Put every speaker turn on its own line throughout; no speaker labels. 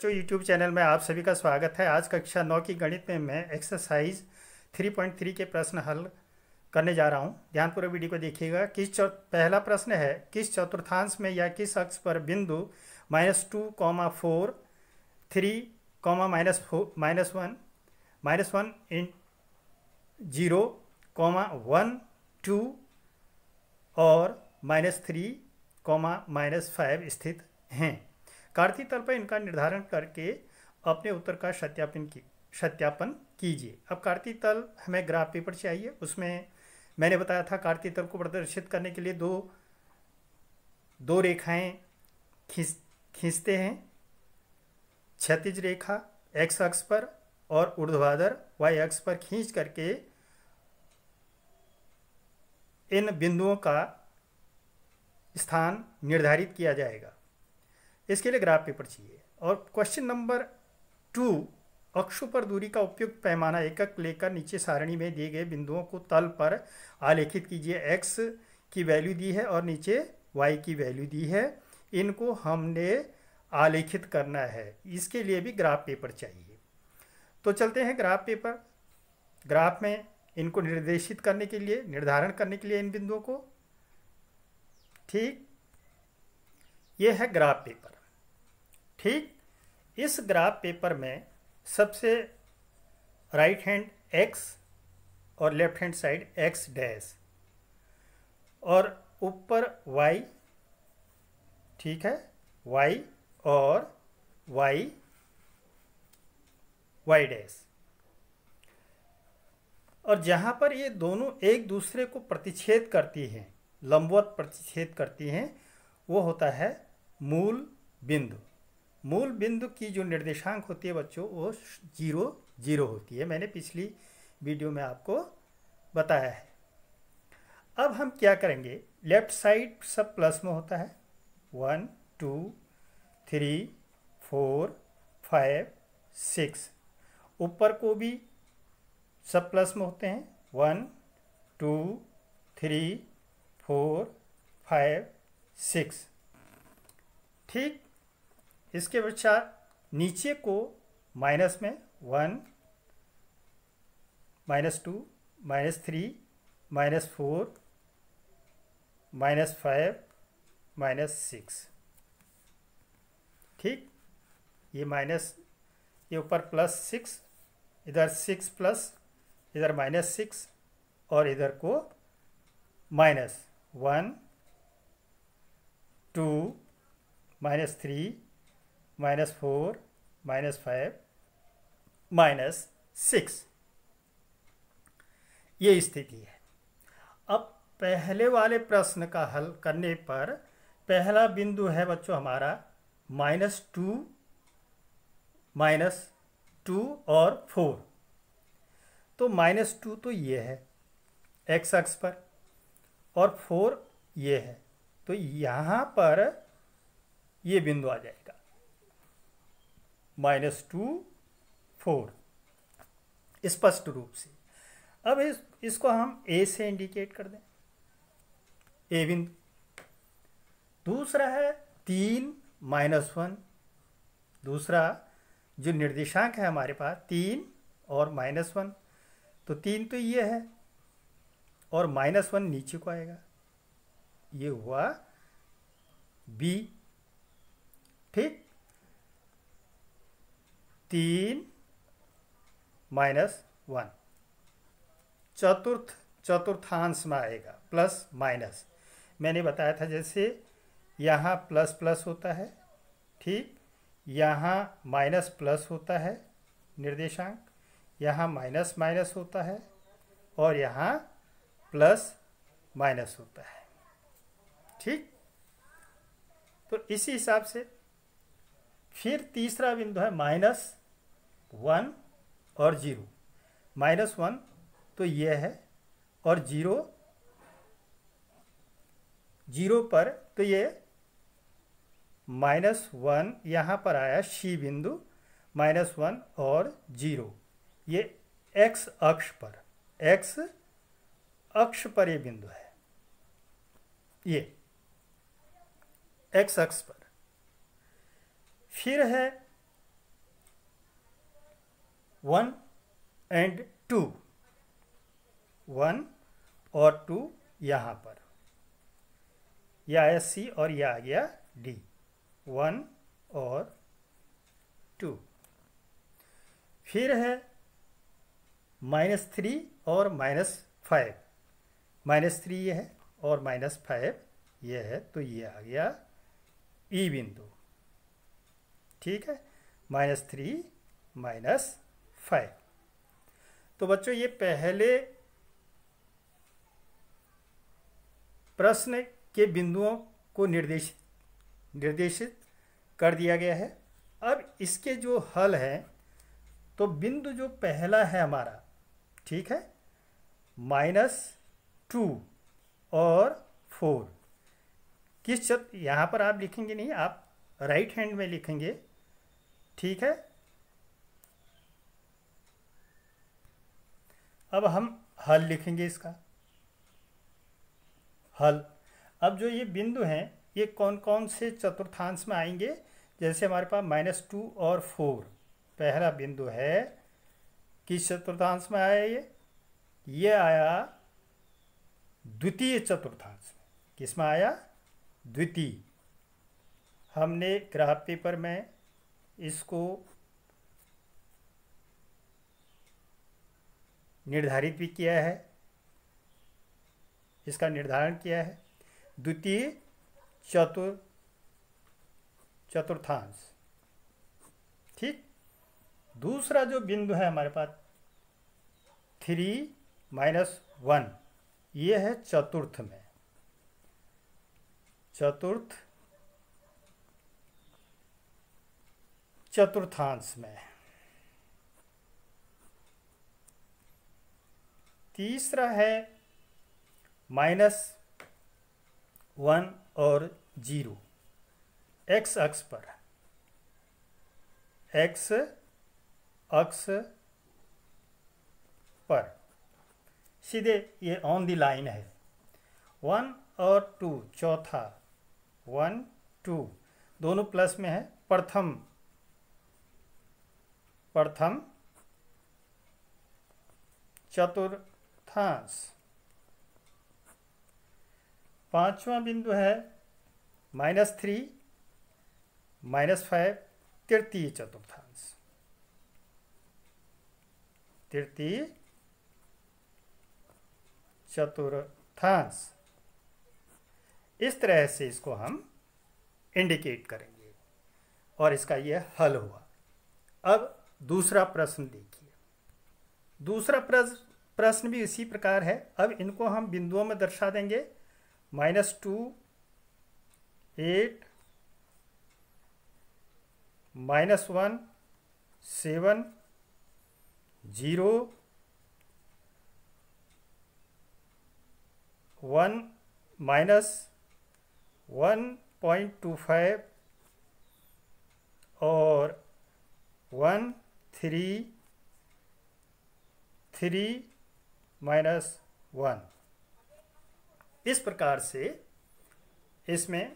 बच्चों YouTube channel में आप सभी का स्वागत है आज कक्षा नौ की गणित में मैं एक्सरसाइज 3.3 के प्रश्न हल करने जा रहा हूं ध्यानपूर्वक वीडियो को देखिएगा किस पहला प्रश्न है किस चतुर्थांश में या किस अक्ष पर बिंदु minus two comma four three comma minus four minus one minus one इन जीरो कॉमा वन टू और minus three comma minus five स्थित हैं कार्तिक तल पर इनका निर्धारण करके अपने उत्तर का सत्यापन की सत्यापन कीजिए अब कार्तिक तल हमें ग्राफ पेपर चाहिए उसमें मैंने बताया था कार्तिक तल को प्रदर्शित करने के लिए दो दो रेखाएं खींच खींचते हैं क्षतिज रेखा एक्स अक्ष पर और ऊर्ध्वाधर वाई अक्ष पर खींच करके इन बिंदुओं का स्थान निर्धारित किया जाएगा इसके लिए ग्राफ पेपर चाहिए और क्वेश्चन नंबर टू अक्षों पर दूरी का उपयुक्त पैमाना एकक लेकर नीचे सारणी में दिए गए बिंदुओं को तल पर आलेखित कीजिए एक्स की वैल्यू दी है और नीचे वाई की वैल्यू दी है इनको हमने आलेखित करना है इसके लिए भी ग्राफ पेपर चाहिए तो चलते हैं ग्राफ पेपर ग्राफ में इनको निर्देशित करने के लिए निर्धारण करने के लिए इन बिंदुओं को ठीक ये है ग्राफ पेपर ठीक इस ग्राफ पेपर में सबसे राइट हैंड एक्स और left hand side X dash और ऊपर वाई ठीक है वाई और वाई वाई डैश और जहाँ पर ये दोनों एक दूसरे को प्रतिच्छेद करती हैं लंबवत प्रतिच्छेद करती हैं वो होता है मूल बिंदु मूल बिंदु की जो निर्देशांक होती है बच्चों वो जीरो जीरो होती है मैंने पिछली वीडियो में आपको बताया है अब हम क्या करेंगे लेफ्ट साइड सब प्लस में होता है one two three four five six ऊपर को भी सब प्लस में होते हैं one two three four five six ठीक इसके पश्चात नीचे को माइनस में one minus two minus three minus four minus five minus six ठीक ये माइनस ये ऊपर प्लस सिक्स इधर सिक्स प्लस इधर माइनस सिक्स और इधर को minus one two minus three minus four minus five minus six ये स्थिति है अब पहले वाले प्रश्न का हल करने पर पहला बिंदु है बच्चों हमारा माइनस टू माइनस टू और फोर तो माइनस टू तो ये है एक्स अक्स पर और फोर ये है तो यहाँ पर ये बिंदु आ जाएगा माइनस टू फोर स्पष्ट रूप से अब इस इसको हम ए से इंडिकेट कर दें ए बिंदु दूसरा है तीन माइनस वन दूसरा जो निर्देशांक है हमारे पास तीन और माइनस वन तो तीन तो ये है और माइनस वन नीचे को आएगा ये हुआ बी ठीक तीन माइनस वन चतुर्थ चतुर्थांश में आएगा प्लस माइनस मैंने बताया था जैसे यहाँ प्लस प्लस होता है ठीक यहाँ माइनस प्लस होता है निर्देशांक यहाँ माइनस माइनस होता है और यहाँ प्लस माइनस होता है ठीक तो इसी हिसाब से फिर तीसरा बिंदु है माइनस वन और ज़ीरो माइनस वन तो ये है और ज़ीरो जीरो पर तो ये माइनस वन यहाँ पर आया शी बिंदु माइनस वन और जीरो ये एक्स अक्ष पर एक्स अक्ष पर ये बिंदु है ये एक्स अक्ष पर फिर है वन एंड टू वन और टू यहाँ पर यह आया सी और यह आ गया डी वन और टू फिर है माइनस थ्री और माइनस फाइव माइनस थ्री ये है और माइनस फाइव ये है तो ये आ गया ई बिंदु ठीक है माइनस थ्री माइनस फाइव तो बच्चों ये पहले प्रश्न के बिंदुओं को निर्देशित निर्देशित कर दिया गया है अब इसके जो हल हैं तो बिंदु जो पहला है हमारा ठीक है माइनस टू और फोर किस चत यहाँ पर आप लिखेंगे नहीं आप राइट हैंड में लिखेंगे ठीक है अब हम हल लिखेंगे इसका हल अब जो ये बिंदु हैं ये कौन कौन से चतुर्थांश में आएंगे जैसे हमारे पास माइनस टू और फोर पहला बिंदु है किस चतुर्थांश में आया ये ये आया द्वितीय चतुर्थांश में किस में आया द्वितीय हमने ग्राफ पेपर में इसको निर्धारित भी किया है इसका निर्धारण किया है द्वितीय चतुर चतुर्थांश ठीक दूसरा जो बिंदु है हमारे पास थ्री माइनस वन ये है चतुर्थ में चतुर्थ चतुर्थांश में तीसरा है माइनस वन और जीरो एक्स अक्ष पर एक्स अक्ष पर सीधे ये ऑन दी लाइन है वन और टू चौथा वन टू दोनों प्लस में है प्रथम प्रथम चतुर स्थांस पांचवा बिंदु है माइनस थ्री माइनस फाइव तृतीय चतुर्थांश तृतीय चतुर्थांश इस तरह से इसको हम इंडिकेट करेंगे और इसका यह हल हुआ अब दूसरा प्रश्न देखिए दूसरा प्रश्न प्रश्न भी इसी प्रकार है अब इनको हम बिंदुओं में दर्शा देंगे minus two eight minus one seven zero one minus one point two five और one three three minus one इस प्रकार से इसमें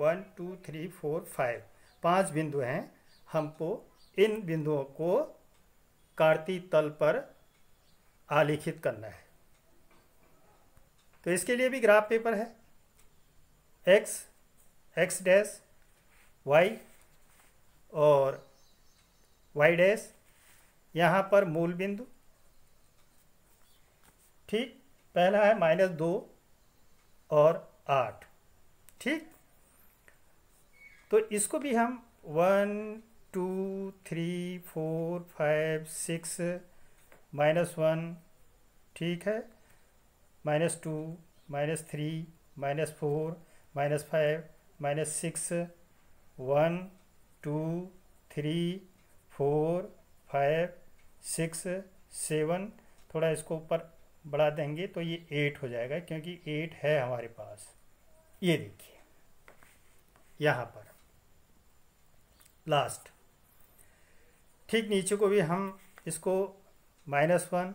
one two three four five पांच बिंदु हैं हमको इन बिंदुओं को कार्तीय तल पर आलिखित करना है तो इसके लिए भी ग्राफ पेपर है एक्स एक्स डैश वाई और वाई डैश यहाँ पर मूल बिंदु ठीक पहला है माइनस दो और आठ ठीक तो इसको भी हम one two three four five six minus one ठीक है minus two minus three minus four minus five minus six one two three four five six seven थोड़ा इसको ऊपर बढ़ा देंगे तो ये एट हो जाएगा क्योंकि एट है हमारे पास ये देखिए यहाँ पर लास्ट ठीक नीचे को भी हम इसको minus one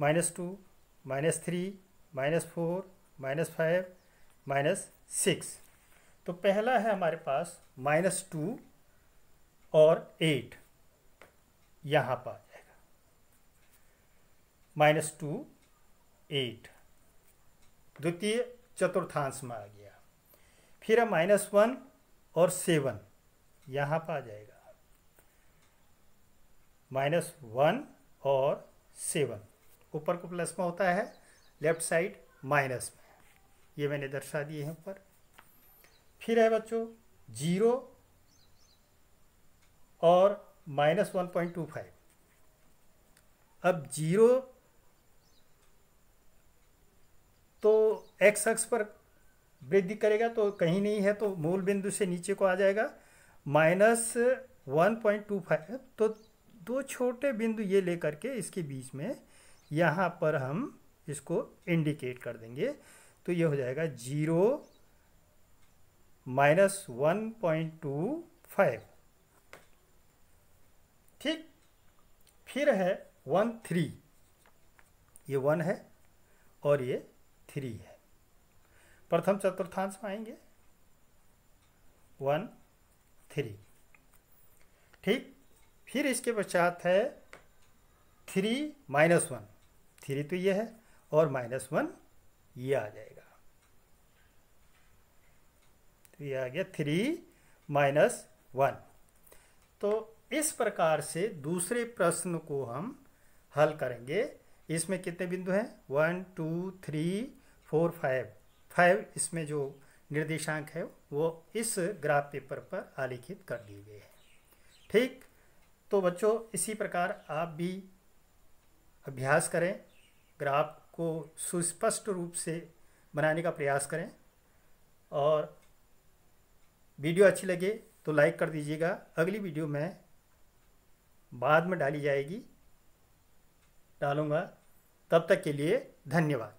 minus two minus three minus four minus five minus six तो पहला है हमारे पास माइनस टू और एट यहाँ पर माइनस टू एट द्वितीय चतुर्थांश में आ गया फिर माइनस वन और सेवन यहाँ पर आ जाएगा माइनस वन और सेवन ऊपर को प्लस में होता है लेफ्ट साइड माइनस में ये मैंने दर्शा दिए हैं ऊपर फिर है बच्चों जीरो और minus one point two five अब जीरो तो एक्स अक्ष पर वृद्धि करेगा तो कहीं नहीं है तो मूल बिंदु से नीचे को आ जाएगा minus one point two five तो दो छोटे बिंदु ये लेकर के इसके बीच में यहाँ पर हम इसको इंडिकेट कर देंगे तो ये हो जाएगा zero minus one point two five ठीक फिर है वन थ्री ये वन है और ये थ्री है प्रथम चतुर्थांश में आएंगे वन थ्री ठीक फिर इसके पश्चात है थ्री माइनस वन थ्री तो ये है और माइनस वन ये आ जाएगा तो ये आ गया थ्री माइनस वन तो इस प्रकार से दूसरे प्रश्न को हम हल करेंगे इसमें कितने बिंदु हैं one two three four five five इसमें जो निर्देशांक है वो इस ग्राफ पेपर पर आलिखित कर दिए गए हैं ठीक तो बच्चों इसी प्रकार आप भी अभ्यास करें ग्राफ को सुस्पष्ट रूप से बनाने का प्रयास करें और वीडियो अच्छी लगे तो लाइक कर दीजिएगा अगली वीडियो में बाद में डाली जाएगी डालूँगा तब तक के लिए धन्यवाद